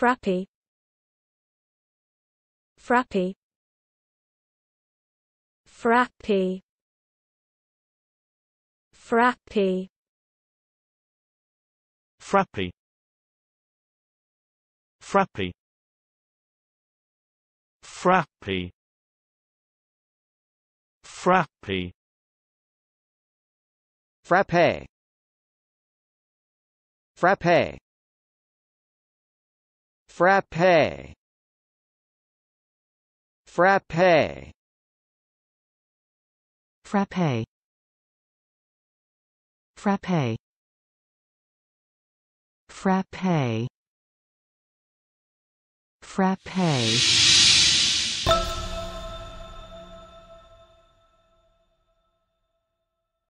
Frappy Frappy Frappy Frappy Frappy Frappy Frappy Frappy Frappe Frappe frappe frappe frappe frappe frappe frappe